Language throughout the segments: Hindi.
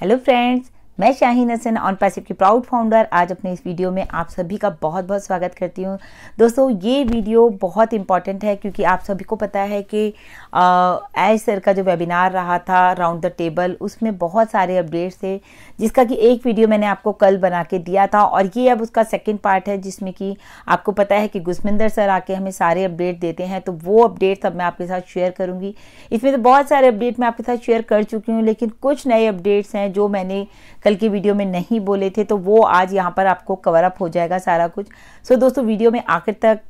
hello friends मैं शाहीन हसन ऑन पैसिव की प्राउड फाउंडर आज अपने इस वीडियो में आप सभी का बहुत बहुत स्वागत करती हूँ दोस्तों ये वीडियो बहुत इंपॉर्टेंट है क्योंकि आप सभी को पता है कि एज सर का जो वेबिनार रहा था राउंड द टेबल उसमें बहुत सारे अपडेट्स थे जिसका कि एक वीडियो मैंने आपको कल बना के दिया था और ये अब उसका सेकेंड पार्ट है जिसमें कि आपको पता है कि गुस्मिंदर सर आके हमें सारे अपडेट देते हैं तो वो अपडेट्स अब मैं आपके साथ शेयर करूँगी इसमें तो बहुत सारे अपडेट मैं आपके साथ शेयर कर चुकी हूँ लेकिन कुछ नए अपडेट्स हैं जो मैंने कल की वीडियो में नहीं बोले थे तो वो आज यहाँ पर आपको कवर अप हो जाएगा सारा कुछ सो so, दोस्तों वीडियो में आखिर तक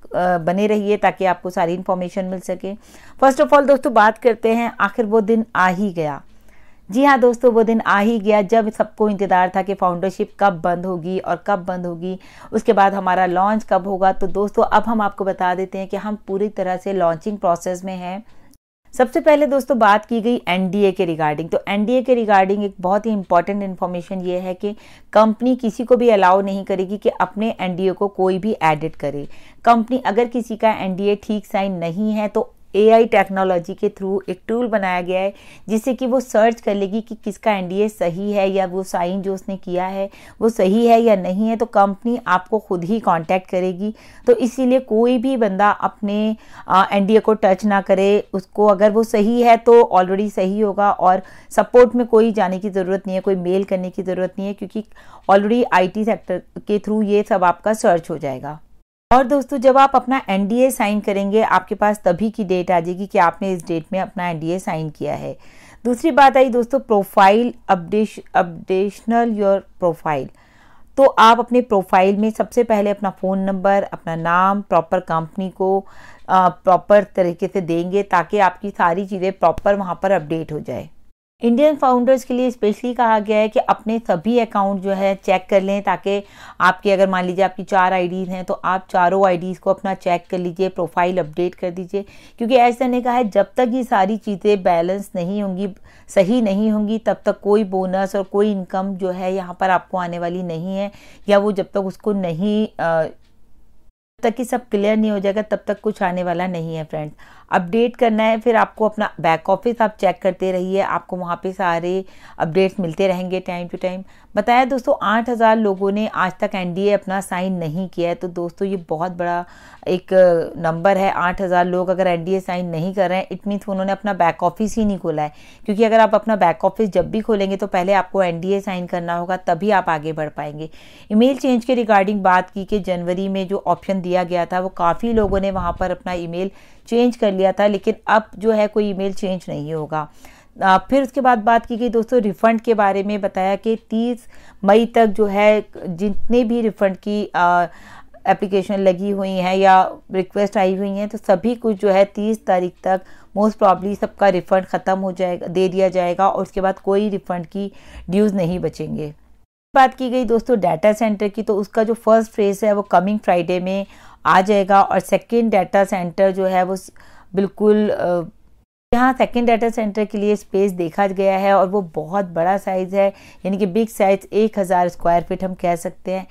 बने रहिए ताकि आपको सारी इन्फॉर्मेशन मिल सके फर्स्ट ऑफ ऑल दोस्तों बात करते हैं आखिर वो दिन आ ही गया जी हाँ दोस्तों वो दिन आ ही गया जब सबको इंतज़ार था कि फाउंडरशिप कब बंद होगी और कब बंद होगी उसके बाद हमारा लॉन्च कब होगा तो दोस्तों अब हम आपको बता देते हैं कि हम पूरी तरह से लॉन्चिंग प्रोसेस में हैं सबसे पहले दोस्तों बात की गई एनडीए के रिगार्डिंग तो एनडीए के रिगार्डिंग एक बहुत ही इंपॉर्टेंट इन्फॉर्मेशन ये है कि कंपनी किसी को भी अलाउ नहीं करेगी कि अपने एनडीए को कोई भी एडिट करे कंपनी अगर किसी का एनडीए ठीक साइन नहीं है तो आई टेक्नोलॉजी के थ्रू एक टूल बनाया गया है जिससे कि वो सर्च कर लेगी कि किसका ए सही है या वो साइन जो उसने किया है वो सही है या नहीं है तो कंपनी आपको खुद ही कांटेक्ट करेगी तो इसीलिए कोई भी बंदा अपने ए को टच ना करे उसको अगर वो सही है तो ऑलरेडी सही होगा और सपोर्ट में कोई जाने की ज़रूरत नहीं है कोई मेल करने की ज़रूरत नहीं है क्योंकि ऑलरेडी टी सेक्टर के थ्रू ये सब आपका सर्च हो जाएगा और दोस्तों जब आप अपना एनडीए साइन करेंगे आपके पास तभी की डेट आ जाएगी कि आपने इस डेट में अपना एनडीए साइन किया है दूसरी बात आई दोस्तों प्रोफाइल अपडेश अपडेशनल योर प्रोफाइल तो आप अपने प्रोफाइल में सबसे पहले अपना फ़ोन नंबर अपना नाम प्रॉपर कंपनी को प्रॉपर तरीके से देंगे ताकि आपकी सारी चीज़ें प्रॉपर वहाँ पर अपडेट हो जाए इंडियन फाउंडर्स के लिए स्पेशली कहा गया है कि अपने सभी अकाउंट जो है चेक कर लें ताकि आपके अगर मान लीजिए आपकी चार आईडीज़ हैं तो आप चारों आईडीज़ को अपना चेक कर लीजिए प्रोफाइल अपडेट कर दीजिए क्योंकि ऐसा ने कहा है जब तक ये सारी चीज़ें बैलेंस नहीं होंगी सही नहीं होंगी तब तक कोई बोनस और कोई इनकम जो है यहाँ पर आपको आने वाली नहीं है या वो जब तक उसको नहीं आ, तक कि सब क्लियर नहीं हो जाएगा तब तक कुछ आने वाला नहीं है फ्रेंड्स अपडेट करना है फिर आपको अपना बैक ऑफिस आप चेक करते रहिए आपको वहाँ पे सारे अपडेट्स मिलते रहेंगे टाइम टू टाइम बताया दोस्तों आठ हज़ार लोगों ने आज तक एन अपना साइन नहीं किया है तो दोस्तों ये बहुत बड़ा एक नंबर है आठ हज़ार लोग अगर एन साइन नहीं कर रहे हैं इट मीन्स उन्होंने अपना बैक ऑफिस ही नहीं खोला है क्योंकि अगर आप अपना बैक ऑफिस जब भी खोलेंगे तो पहले आपको एन साइन करना होगा तभी आप आगे बढ़ पाएंगे ईमेल चेंज के रिगार्डिंग बात की कि जनवरी में जो ऑप्शन दिया गया था वो काफ़ी लोगों ने वहाँ पर अपना ईमेल चेंज कर लिया था लेकिन अब जो है कोई ईमेल चेंज नहीं होगा आ, फिर उसके बाद बात की गई दोस्तों रिफ़ंड के बारे में बताया कि 30 मई तक जो है जितने भी रिफ़ंड की एप्लीकेशन लगी हुई हैं या रिक्वेस्ट आई हुई हैं तो सभी कुछ जो है 30 तारीख तक मोस्ट प्रॉब्ली सबका रिफ़ंड ख़त्म हो जाएगा दे दिया जाएगा और उसके बाद कोई रिफ़ंड की ड्यूज़ नहीं बचेंगे बात की गई दोस्तों डाटा सेंटर की तो उसका जो फर्स्ट फेज़ है वो कमिंग फ्राइडे में आ जाएगा और सेकेंड डाटा सेंटर जो है वो बिल्कुल यहाँ सेकेंड डाटा सेंटर के लिए स्पेस देखा गया है और वो बहुत बड़ा साइज़ है यानी कि बिग साइज़ एक हज़ार स्क्वायर फिट हम कह सकते हैं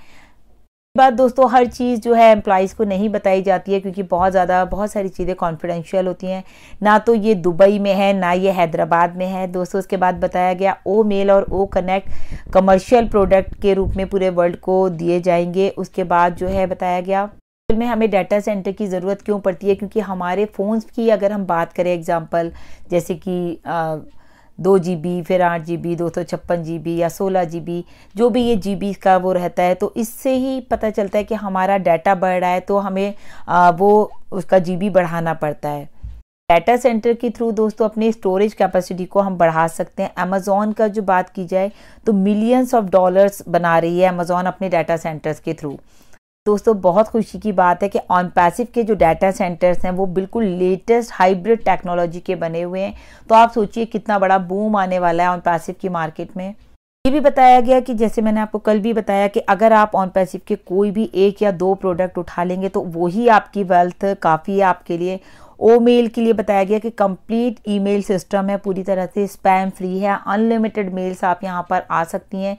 बात दोस्तों हर चीज़ जो है एम्प्लॉज़ को नहीं बताई जाती है क्योंकि बहुत ज़्यादा बहुत सारी चीज़ें कॉन्फिडेंशियल होती हैं ना तो ये दुबई में है ना ये हैदराबाद में है दोस्तों उसके बाद बताया गया ओ मेल और ओ कनेक्ट कमर्शियल प्रोडक्ट के रूप में पूरे वर्ल्ड को दिए जाएंगे उसके बाद जो है बताया गया में हमें डाटा सेंटर की ज़रूरत क्यों पड़ती है क्योंकि हमारे फ़ोन्स की अगर हम बात करें एग्जांपल जैसे कि दो जी बी फिर आठ जी बी दो सौ छप्पन जी बी या सोलह जी बी जो भी ये जी बी का वो रहता है तो इससे ही पता चलता है कि हमारा डाटा बढ़ रहा है तो हमें आ, वो उसका जी बी बढ़ाना पड़ता है डाटा सेंटर के थ्रू दोस्तों अपने स्टोरेज कैपेसिटी को हम बढ़ा सकते हैं अमेज़ोन का जो बात की जाए तो मिलियंस ऑफ डॉलर्स बना रही है अमेज़ोन अपने डाटा सेंटर्स के थ्रू दोस्तों बहुत खुशी की बात है कि ऑन पैसिव के जो डाटा सेंटर्स हैं वो बिल्कुल लेटेस्ट हाइब्रिड टेक्नोलॉजी के बने हुए हैं तो आप सोचिए कितना बड़ा बूम आने वाला है ऑन पैसिव की मार्केट में ये भी बताया गया कि जैसे मैंने आपको कल भी बताया कि अगर आप ऑन पैसिव के कोई भी एक या दो प्रोडक्ट उठा लेंगे तो वही आपकी वेल्थ काफ़ी है आपके लिए ओ मेल के लिए बताया गया कि कंप्लीट ईमेल सिस्टम है पूरी तरह से स्पैम फ्री है अनलिमिटेड मेल्स आप यहाँ पर आ सकती हैं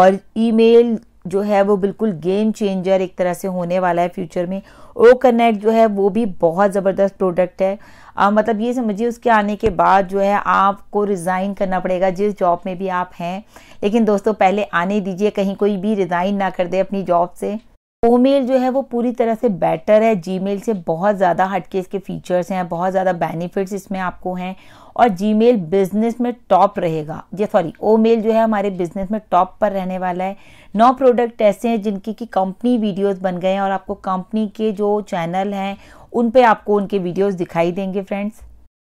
और ईमेल जो है वो बिल्कुल गेम चेंजर एक तरह से होने वाला है फ्यूचर में ओ कनेक्ट जो है वो भी बहुत ज़बरदस्त प्रोडक्ट है आ, मतलब ये समझिए उसके आने के बाद जो है आपको रिज़ाइन करना पड़ेगा जिस जॉब में भी आप हैं लेकिन दोस्तों पहले आने दीजिए कहीं कोई भी रिज़ाइन ना कर दे अपनी जॉब से ओ मेल जो है वो पूरी तरह से बेटर है जी मेल से बहुत ज़्यादा हटके इसके फीचर्स हैं बहुत ज़्यादा बेनिफिट्स इसमें आपको हैं और जी मेल बिजनेस में टॉप रहेगा जी सॉरी ओ मेल जो है हमारे बिजनेस में टॉप पर रहने वाला है नौ प्रोडक्ट ऐसे हैं जिनकी कि कंपनी वीडियोस बन गए हैं और आपको कंपनी के जो चैनल हैं उन पे आपको उनके वीडियोस दिखाई देंगे फ्रेंड्स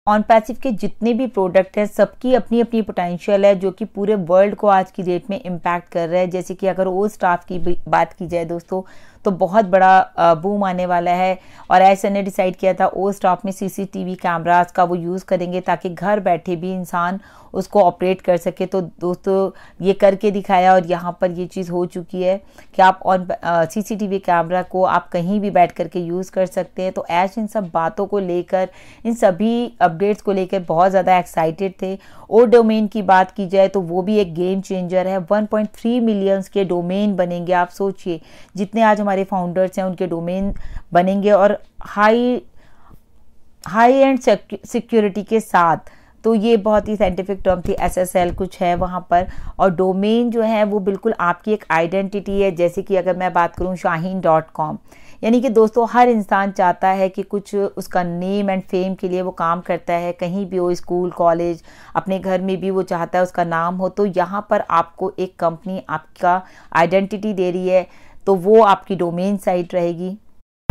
ऑन पैसिव के जितने भी प्रोडक्ट हैं सबकी अपनी अपनी पोटेंशियल है जो कि पूरे वर्ल्ड को आज की डेट में इम्पैक्ट कर रहा है जैसे कि अगर ओ स्टाफ की बात की जाए दोस्तों तो बहुत बड़ा बूम आने वाला है और ऐसे ने डिसाइड किया था ओ स्टॉप में सीसीटीवी कैमरास का वो यूज़ करेंगे ताकि घर बैठे भी इंसान उसको ऑपरेट कर सके तो दोस्तों ये करके दिखाया और यहाँ पर ये चीज़ हो चुकी है कि आप ऑन सीसीटीवी कैमरा को आप कहीं भी बैठ करके यूज़ कर सकते हैं तो ऐश इन सब बातों को लेकर इन सभी अपडेट्स को लेकर बहुत ज़्यादा एक्साइटेड थे और डोमेन की बात की जाए तो वो भी एक गेम चेंजर है 1.3 मिलियंस के डोमेन बनेंगे आप सोचिए जितने आज हमारे हमारे फाउंडर्स हैं उनके डोमेन बनेंगे और हाई हाई एंड सिक्योरिटी के साथ तो ये बहुत ही साइंटिफिक टर्म थी एसएसएल कुछ है वहाँ पर और डोमेन जो है वो बिल्कुल आपकी एक आइडेंटिटी है जैसे कि अगर मैं बात करूँ शाहीन डॉट कॉम यानी कि दोस्तों हर इंसान चाहता है कि कुछ उसका नेम एंड फेम के लिए वो काम करता है कहीं भी हो स्कूल कॉलेज अपने घर में भी वो चाहता है उसका नाम हो तो यहाँ पर आपको एक कंपनी आपका आइडेंटिटी दे रही है तो वो आपकी डोमेन साइट रहेगी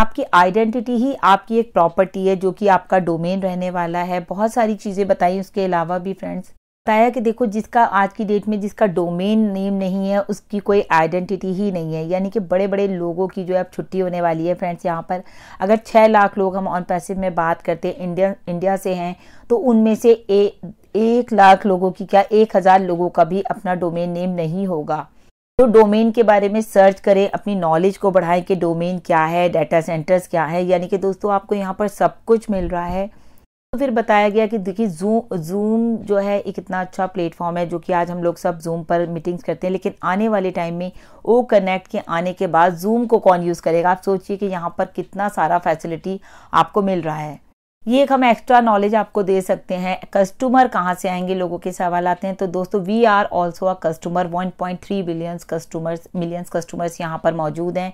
आपकी आइडेंटिटी ही आपकी एक प्रॉपर्टी है जो कि आपका डोमेन रहने वाला है बहुत सारी चीज़ें बताई उसके अलावा भी फ्रेंड्स बताया कि देखो जिसका आज की डेट में जिसका डोमेन नेम नहीं है उसकी कोई आइडेंटिटी ही नहीं है यानी कि बड़े बड़े लोगों की जो है अब छुट्टी होने वाली है फ्रेंड्स यहाँ पर अगर छः लाख लोग हम ऑन पैसिव में बात करते हैं इंडिया इंडिया से हैं तो उनमें से ए, एक लाख लोगों की क्या एक हज़ार लोगों का भी अपना डोमेन नेम नहीं होगा तो डोमेन के बारे में सर्च करें अपनी नॉलेज को बढ़ाएं कि डोमेन क्या है डाटा सेंटर्स क्या है यानी कि दोस्तों आपको यहाँ पर सब कुछ मिल रहा है तो फिर बताया गया कि देखिए जूम जूम जो है एक इतना अच्छा प्लेटफॉर्म है जो कि आज हम लोग सब जूम पर मीटिंग्स करते हैं लेकिन आने वाले टाइम में ओ कनेक्ट के आने के बाद जूम को कौन यूज़ करेगा आप सोचिए कि यहाँ पर कितना सारा फैसिलिटी आपको मिल रहा है ये एक हम एक्स्ट्रा नॉलेज आपको दे सकते हैं कस्टमर कहाँ से आएंगे लोगों के सवाल आते हैं तो दोस्तों we are also a customer 1.3 billions customers millions customers यहाँ पर मौजूद हैं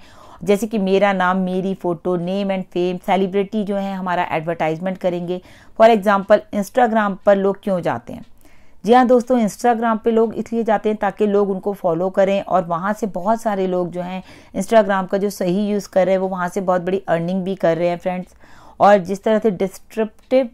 जैसे कि मेरा नाम मेरी photo name and fame celebrity जो है हमारा एडवर्टाइजमेंट करेंगे फॉर एग्जाम्पल इंस्टाग्राम पर लोग क्यों जाते हैं जी हाँ दोस्तों इंस्टाग्राम पे लोग इसलिए जाते हैं ताकि लोग उनको फॉलो करें और वहाँ से बहुत सारे लोग जो हैं इंस्टाग्राम का जो सही यूज़ कर रहे हैं वो वहाँ से बहुत बड़ी अर्निंग भी कर रहे हैं फ्रेंड्स और जिस तरह से डिस्ट्रप्टिव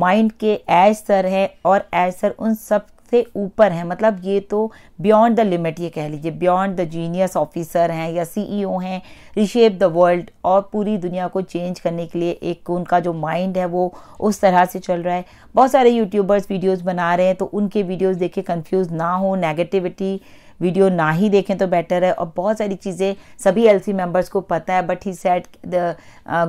माइंड के एज सर हैं और एज सर उन सब से ऊपर हैं मतलब ये तो बियॉन्ड द लिमिट ये कह लीजिए बियॉन्ड द जीनियस ऑफिसर हैं या सीईओ e हैं रिशेप द वर्ल्ड और पूरी दुनिया को चेंज करने के लिए एक उनका जो माइंड है वो उस तरह से चल रहा है बहुत सारे यूट्यूबर्स वीडियोज़ बना रहे हैं तो उनके वीडियोज़ देख के कन्फ्यूज़ ना हो नेगेटिविटी वीडियो ना ही देखें तो बेटर है और बहुत सारी चीज़ें सभी एल सी मेम्बर्स को पता है but he said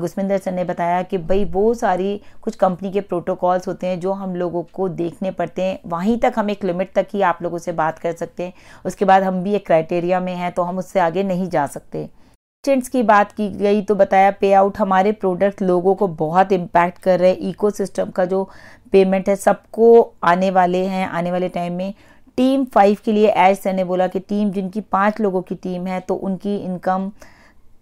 Gusminder sir ने बताया कि भाई वो सारी कुछ कंपनी के प्रोटोकॉल्स होते हैं जो हम लोगों को देखने पड़ते हैं वहीं तक हम एक लिमिट तक ही आप लोगों से बात कर सकते हैं उसके बाद हम भी एक क्राइटेरिया में हैं तो हम उससे आगे नहीं जा सकते स्टेंट्स की बात की गई तो बताया पे आउट हमारे प्रोडक्ट लोगों को बहुत इम्पैक्ट कर रहे हैं इकोसिस्टम का जो पेमेंट है सबको आने वाले हैं आने वाले टाइम में टीम फाइव के लिए एज सर ने बोला कि टीम जिनकी पाँच लोगों की टीम है तो उनकी इनकम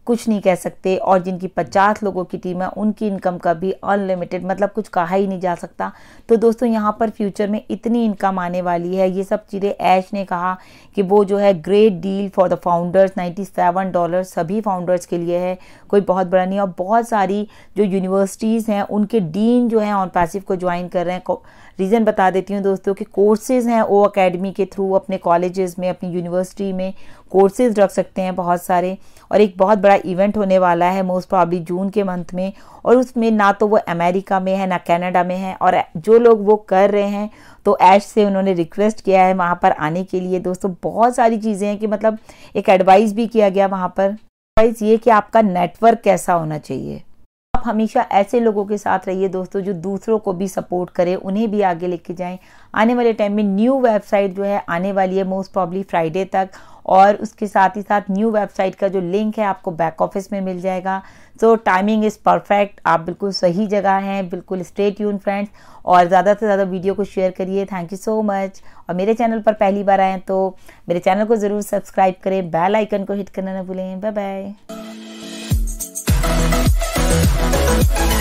कुछ नहीं कह सकते और जिनकी पचास लोगों की टीम है उनकी इनकम का भी अनलिमिटेड मतलब कुछ कहा ही नहीं जा सकता तो दोस्तों यहाँ पर फ्यूचर में इतनी इनकम आने वाली है ये सब चीज़ें ऐश ने कहा कि वो जो है great deal for the founders 97 dollar सभी फाउंडर्स के लिए है कोई बहुत बड़ा नहीं और बहुत सारी जो यूनिवर्सिटीज़ हैं उनके डीन जो है ऑन पैसिव को ज्वाइन कर रहे हैं रीज़न बता देती हूँ दोस्तों कि कोर्सेज़ हैं ओ अकेडमी के थ्रू अपने कॉलेजेस में अपनी यूनिवर्सिटी में कोर्सेज़ रख सकते हैं बहुत सारे और एक बहुत बड़ा इवेंट होने वाला है मोस्ट प्रॉब्ली जून के मंथ में और उसमें ना तो वो अमेरिका में है ना कनाडा में है और जो लोग वो कर रहे हैं तो ऐश से उन्होंने रिक्वेस्ट किया है वहाँ पर आने के लिए दोस्तों बहुत सारी चीज़ें हैं कि मतलब एक एडवाइस भी किया गया वहाँ पर एडवाइस ये कि आपका नेटवर्क कैसा होना चाहिए आप हमेशा ऐसे लोगों के साथ रहिए दोस्तों जो दूसरों को भी सपोर्ट करें उन्हें भी आगे लेके जाएं आने वाले टाइम में न्यू वेबसाइट जो है आने वाली है मोस्ट प्रॉब्ली फ्राइडे तक और उसके साथ ही साथ न्यू वेबसाइट का जो लिंक है आपको बैक ऑफिस में मिल जाएगा सो टाइमिंग इज़ परफेक्ट आप बिल्कुल सही जगह हैं बिल्कुल स्ट्रेट यून फ्रेंड्स और ज़्यादा से ज़्यादा वीडियो को शेयर करिए थैंक यू सो मच और मेरे चैनल पर पहली बार आएँ तो मेरे चैनल को ज़रूर सब्सक्राइब करें बेल आइकन को हिट करना ना भूलें बाय बाय Thank you.